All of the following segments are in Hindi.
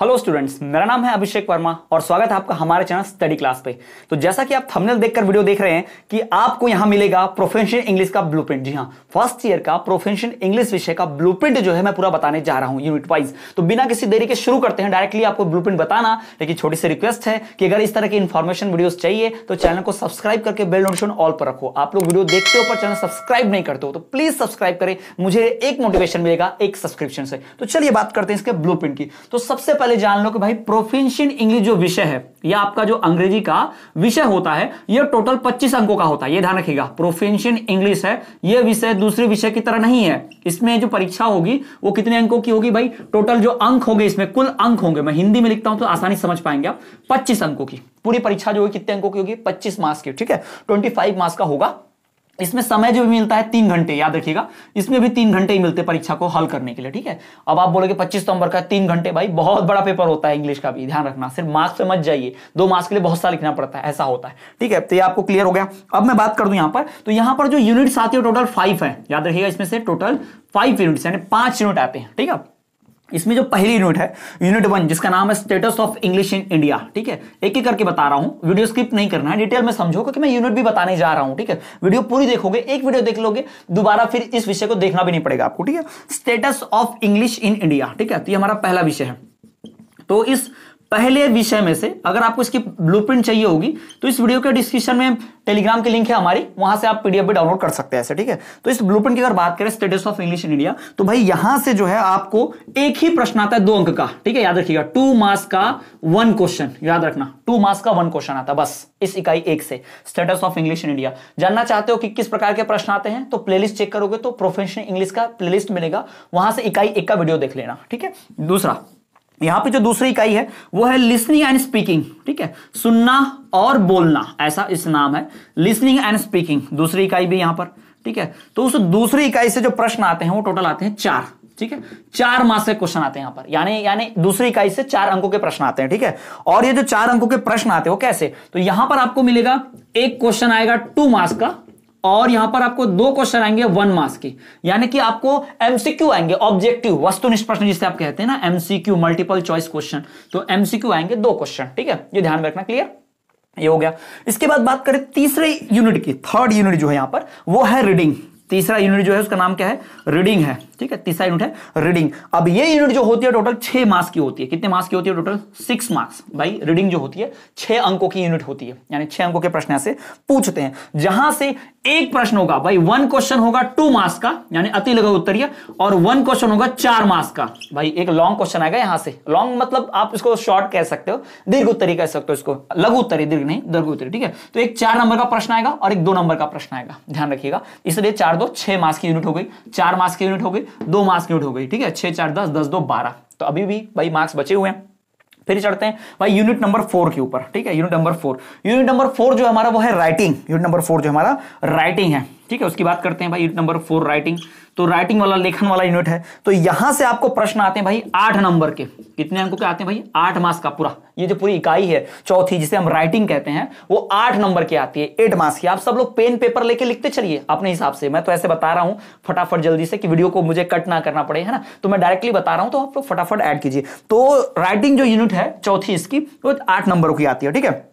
हेलो स्टूडेंट्स मेरा नाम है अभिषेक वर्मा और स्वागत है आपका हमारे चैनल स्टडी क्लास पे तो जैसा कि आप थंबनेल देखकर वीडियो देख रहे हैं कि आपको यहां मिलेगा प्रोफेशनल इंग्लिश का ब्लूप्रिंट जी हाँ फर्स्ट ईयर का प्रोफेशनल इंग्लिश विषय का ब्लूप्रिंट जो है मैं पूरा बताने जा रहा हूं यूनिट वाइज तो बिना किसी देरी के शुरू करते हैं डायरेक्टली आपको ब्लू बताना लेकिन छोटी सी रिक्वेस्ट है कि अगर इस तरह की इन्फॉर्मेशन वीडियो चाहिए तो चैनल को सब्सक्राइब करके बेल नोटिफिकेशन ऑल पर रखो आप लोग वीडियो देखते हो पर चैनल सब्सक्राइब नहीं करते हो तो प्लीज सब्सक्राइब करें मुझे एक मोटिवेशन मिलेगा एक सब्सक्रिप्शन से तो चलिए बात करते हैं इसके ब्लू की तो सबसे पहले जान लो कि भाई प्रोफिशिएंट इंग्लिश जो विषय है या आपका जो अंग्रेजी का विषय होता है यह टोटल 25 अंकों का होता है ये ध्यान रखिएगा प्रोफिशिएंट इंग्लिश है यह विषय दूसरे विषय की तरह नहीं है इसमें जो परीक्षा होगी वो कितने अंकों की होगी भाई टोटल जो अंक होंगे इसमें कुल अंक होंगे मैं हिंदी में लिखता हूं तो आसानी समझ पाएंगे आप पच्चीस अंकों की पूरी परीक्षा जो होगी कितने अंकों की होगी पच्चीस मार्क्स की ठीक है ट्वेंटी मार्क्स का होगा इसमें समय जो भी मिलता है तीन घंटे याद रखिएगा इसमें भी तीन घंटे ही मिलते परीक्षा को हल करने के लिए ठीक है अब आप बोलोगे पच्चीस नंबर का तीन घंटे भाई बहुत बड़ा पेपर होता है इंग्लिश का भी ध्यान रखना सिर्फ मार्क्स पे मत जाइए दो मार्क्स के लिए बहुत सारा लिखना पड़ता है ऐसा होता है ठीक है तो ये आपको क्लियर हो गया अब मैं बात कर दू यहां पर तो यहां पर जो यूनिट्स आती है टोटल फाइव है याद रखिएगा इसमें से टोटल फाइव यूनिट्स यानी पांच यूनिट आते हैं ठीक है इसमें जो पहली यूनिट है यूनिट वन जिसका नाम है status of English in India ठीक है एक एक करके बता रहा हूं वीडियो स्किप नहीं करना है डिटेल में समझो क्योंकि मैं यूनिट भी बताने जा रहा हूं ठीक है वीडियो पूरी देखोगे एक वीडियो देख लोगे दोबारा फिर इस विषय को देखना भी नहीं पड़ेगा आपको ठीक है status of English in India ठीक है तो ये हमारा पहला विषय है तो इस पहले विषय में से अगर आपको इसकी ब्लूप्रिंट चाहिए होगी तो इस वीडियो के डिस्क्रिप्शन में टेलीग्राम की लिंक है हमारी वहां से आप पीडीएफ भी डाउनलोड कर सकते हैं ऐसे ठीक है तो इस ब्लूप्रिंट की अगर बात करें status of English in India तो भाई यहां से जो है आपको एक ही प्रश्न आता है दो अंक का ठीक है याद रखिएगा टू मार्क्स का वन क्वेश्चन याद रखना टू मार्क्स का वन क्वेश्चन आता बस इस इकाई एक से status of English in India जानना चाहते हो कि किस प्रकार के प्रश्न आते हैं तो प्लेलिस्ट चेक करोगे तो प्रोफेशनल इंग्लिश का प्ले मिलेगा वहां से इकाई एक का वीडियो देख लेना ठीक है दूसरा यहां पे जो दूसरी इकाई है वो है लिसनिंग एंड स्पीकिंग ठीक है सुनना और बोलना ऐसा इस नाम है लिसनिंग एंड स्पीकिंग दूसरी इकाई भी यहां पर ठीक है तो उस दूसरी इकाई से जो प्रश्न आते हैं वो टोटल आते हैं चार ठीक है चार मार्क्स के क्वेश्चन आते हैं यहां पर यानी यानी दूसरी इकाई से चार अंकों के प्रश्न आते हैं ठीक है और ये जो चार अंकों के प्रश्न आते हैं वो कैसे तो यहां पर आपको मिलेगा एक क्वेश्चन आएगा टू मार्क्स का और यहां पर आपको दो क्वेश्चन आएंगे वन मार्क्स के यानी कि आपको एमसीक्यू आएंगे ऑब्जेक्टिव वस्तुनिष्ठ प्रश्न जिसे आप कहते हैं ना एमसीक्यू मल्टीपल चॉइस क्वेश्चन तो एमसीक्यू आएंगे दो क्वेश्चन ठीक है ये ध्यान रखना क्लियर ये हो गया इसके बाद बात करें तीसरे यूनिट की थर्ड यूनिट जो है यहां पर वो है रीडिंग तीसरा यूनिट जो है उसका नाम क्या है रीडिंग है ठीक है तीसरा यूनिट है रीडिंग अब ये यूनिट जो होती है टोटल छह मार्क्स की होती है कितने मार्क्स की होती है टोटल सिक्स मार्क्स भाई रीडिंग जो होती है छह अंकों की यूनिट होती है यानी छह अंकों के प्रश्न ऐसे पूछते हैं जहां से एक प्रश्न होगा भाई वन क्वेश्चन होगा टू मार्क्स का यानी अति लघु उत्तरीय और वन क्वेश्चन होगा चार मार्क्स का भाई एक लॉन्ग क्वेश्चन आएगा यहां से लॉन्ग मतलब आप इसको शॉर्ट कह सकते हो दीर्घ उत्तरी कह सकते हो इसको लघु उत्तरी दीर्घ नहीं दीर्घ उत्तरी ठीक है तो एक चार नंबर का प्रश्न आएगा और एक दो नंबर का प्रश्न आएगा ध्यान रखिएगा इसलिए चार दो छह मार्क्स की यूनिट हो गई चार मार्क्स की यूनिट हो गई दो मार्क्स की यूनिट हो गई ठीक है छह चार दस दस दो बारह तो अभी भी भाई मार्क्स बचे हुए हैं फिर चढ़ते हैं भाई यूनिट नंबर फोर के ऊपर ठीक है unit number four unit number four जो हमारा वो है राइटिंग यूनिट नंबर फोर जो हमारा राइटिंग है ठीक है उसकी बात करते हैं भाई यूनिट नंबर फोर राइटिंग तो राइटिंग वाला लेखन वाला यूनिट है तो यहां से आपको प्रश्न आते हैं भाई आठ नंबर के कितने अंकों के आते हैं भाई आठ मास का पूरा ये जो पूरी इकाई है चौथी जिसे हम राइटिंग कहते हैं वो आठ नंबर की आती है एट मास की आप सब लोग पेन पेपर लेके लिखते चलिए अपने हिसाब से मैं तो ऐसे बता रहा हूं फटाफट जल्दी से कि वीडियो को मुझे कट ना करना पड़े है ना तो मैं डायरेक्टली बता रहा हूं तो आप लोग फटाफट ऐड कीजिए तो राइटिंग जो यूनिट है चौथी इसकी वो आठ नंबरों की आती है ठीक है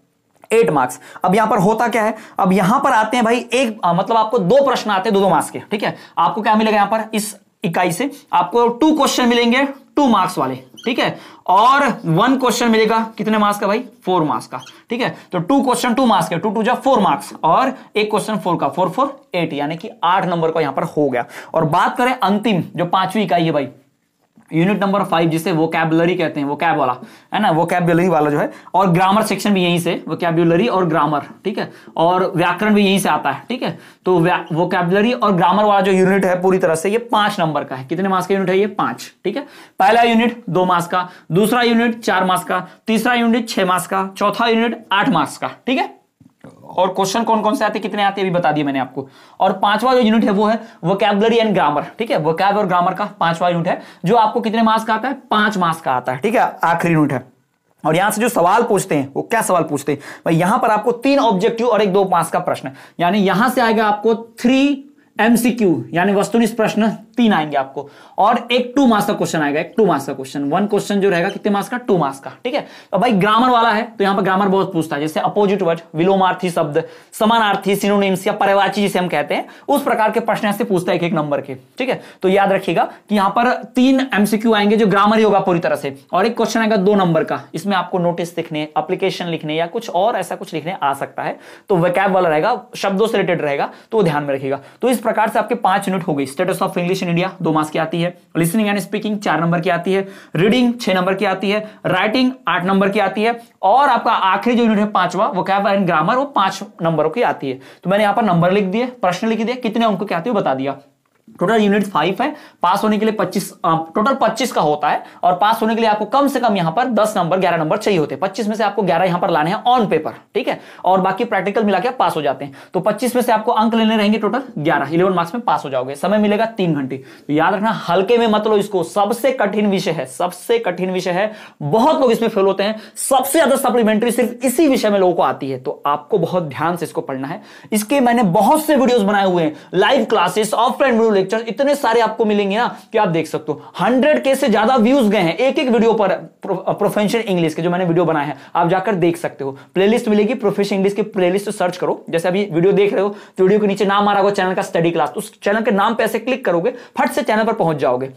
एट मार्क्स अब यहां पर होता क्या है अब यहां पर आते हैं भाई एक आ, मतलब आपको दो प्रश्न आते हैं दो दो मार्क्स के ठीक है आपको क्या मिलेगा यहां पर इस इकाई से आपको टू क्वेश्चन मिलेंगे टू मार्क्स वाले ठीक है और वन क्वेश्चन मिलेगा कितने मार्क्स का भाई फोर मार्क्स का ठीक है तो टू क्वेश्चन टू मार्क्स के टू टू जा फोर मार्क्स और एक क्वेश्चन फोर का फोर फोर एट यानी कि आठ नंबर का यहां पर हो गया और बात करें अंतिम जो पांचवी इकाई है भाई यूनिट नंबर फाइव जिसे वो कैबलरी कहते हैं वो कैब वाला है ना वो कैबलरी वाला जो है और ग्रामर सेक्शन भी यहीं से वो कैबुलरी और ग्रामर ठीक है और व्याकरण भी यहीं से आता है ठीक है तो वो कैबलरी और ग्रामर वाला जो यूनिट है पूरी तरह से ये पांच नंबर का है कितने मास का यूनिट है ये पांच ठीक है पहला यूनिट दो मास का दूसरा यूनिट चार मास का तीसरा यूनिट छह मास का चौथा यूनिट आठ मास का ठीक है और क्वेश्चन कौन कौन से आते कितने आते भी बता दिए मैंने आपको और पांचवा जो यूनिट है वो है वोकैबलरी एंड ग्रामर ठीक है वोकैब और ग्रामर का पांचवा यूनिट है जो आपको कितने मार्क्स का आता है पांच मार्क्स का आता है ठीक है आखिरी यूनिट है और यहां से जो सवाल पूछते हैं वो क्या सवाल पूछते हैं भाई यहां पर आपको तीन ऑब्जेक्टिव और एक दो मार्क्स का प्रश्न है यानी यहां से आएगा आपको थ्री एमसीक्यू यानी वस्तुनिष्ठ प्रश्न तीन आएंगे आपको और एक टू मार्क्स का क्वेश्चन आएगा एक टू मार्क्स का क्वेश्चन वन क्वेश्चन जो रहेगा कितने मार्क्स का टू मार्क्स का ठीक है तो भाई ग्रामर वाला है तो यहाँ पर ग्रामर बहुत पूछता है जैसे अपोजिट वर्ड विलोमार्थी शब्द समानार्थी सिनोनिम्स या परिवाची जिसे हम कहते हैं उस प्रकार के प्रश्न ऐसे पूछता है एक एक नंबर के ठीक है तो याद रखिएगा कि यहाँ पर तीन एमसीक्यू आएंगे जो ग्रामर ही होगा पूरी तरह से और एक क्वेश्चन आएगा दो नंबर का इसमें आपको नोटिस लिखने अप्लीकेशन लिखने या कुछ और ऐसा कुछ लिखने आ सकता है तो वैकैब वाला रहेगा शब्दों से रिलेटेड रहेगा तो ध्यान में रखिएगा तो इस प्रकार से आपके पांच यूनिट हो गई status of English in India दो मार्क्स की आती है लिसनिंग एंड स्पीकिंग चार नंबर की आती है रीडिंग छह नंबर की आती है राइटिंग आठ नंबर की आती है और आपका आखिरी जो यूनिट है पांचवा वो क्या एंड ग्रामर वो पांच नंबरों की आती है तो मैंने यहाँ पर नंबर लिख दिए प्रश्न लिख दिए कितने अंकों की आती है बता दिया टोटल यूनिट फाइव है पास होने के लिए पच्चीस टोटल पच्चीस का होता है और पास होने के लिए आपको कम से कम यहां पर दस नंबर ग्यारह नंबर चाहिए होते हैं पच्चीस में से आपको ग्यारह यहां पर लाने हैं ऑन पेपर ठीक है और बाकी प्रैक्टिकल मिला के पास हो जाते हैं तो पच्चीस में से आपको अंक लेने रहेंगे टोटल ग्यारह इलेवन मार्क्स में पास हो जाओगे समय मिलेगा तीन घंटे तो याद रखना हल्के में मतलब इसको सबसे कठिन विषय है सबसे कठिन विषय है बहुत लोग इसमें फेल होते हैं सबसे ज्यादा सप्लीमेंट्री सिर्फ इसी विषय में लोगों को आती है तो आपको बहुत ध्यान से इसको पढ़ना है इसके मैंने बहुत से वीडियोज बनाए हुए हैं live classes offline video pictures इतने सारे आपको मिलेंगे ना कि आप देख सकते हो हंड्रेड के से ज्यादा व्यूज गए हैं एक एक वीडियो पर प्रोफेशनल इंग्लिश के जो मैंने वीडियो बनाया है आप जाकर देख सकते हो प्लेलिस्ट मिलेगी प्रोफेशनल इंग्लिश की प्लेलिस्ट सर्च करो जैसे अभी वीडियो देख रहे हो तो वीडियो के नीचे नाम आ रहा होगा चैनल का स्टडी क्लास उस चैनल के नाम पे ऐसे क्लिक करोगे फट से चैनल पर पहुंच जाओगे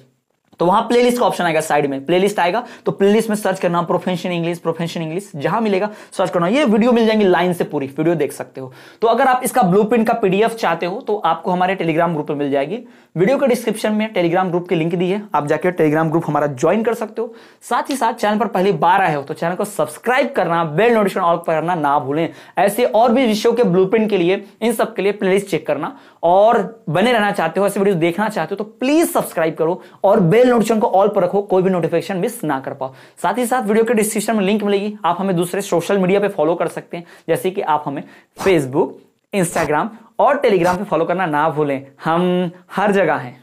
तो वहां प्लेलिस्ट का ऑप्शन आएगा साइड में प्लेलिस्ट आएगा तो प्लेलिस्ट में सर्च करना प्रोफेशन इंग्लिश प्रोफेशन इंग्लिश जहां मिलेगा सर्च करना ये वीडियो मिल जाएंगे लाइन से पूरी वीडियो देख सकते हो तो अगर आप इसका ब्लू का पीडीएफ चाहते हो तो आपको हमारे टेलीग्राम ग्रुप में मिल जाएगी वीडियो के डिस्क्रिप्शन में टेलीग्राम ग्रुप के लिंक दी है आप जाकर टेलीग्राम ग्रुप हमारा ज्वाइन कर सकते हो साथ ही साथ चैनल पर पहली बार आए हो तो चैनल को सब्सक्राइब करना बेल नोटिफिकेशन ऑल पर करना ना भूलें ऐसे और भी विषयों के ब्लू के लिए इन सब के लिए प्लेलिस्ट चेक करना और बने रहना चाहते हो ऐसे वीडियो देखना चाहते हो तो प्लीज सब्सक्राइब करो और बेल नोटिफिकेशन को ऑल पर रखो कोई भी नोटिफिकेशन मिस ना कर पाओ साथ ही साथ वीडियो के डिस्क्रिप्शन में लिंक मिलेगी आप हमें दूसरे सोशल मीडिया पे फॉलो कर सकते हैं जैसे कि आप हमें फेसबुक इंस्टाग्राम और टेलीग्राम पे फॉलो करना ना भूलें हम हर जगह हैं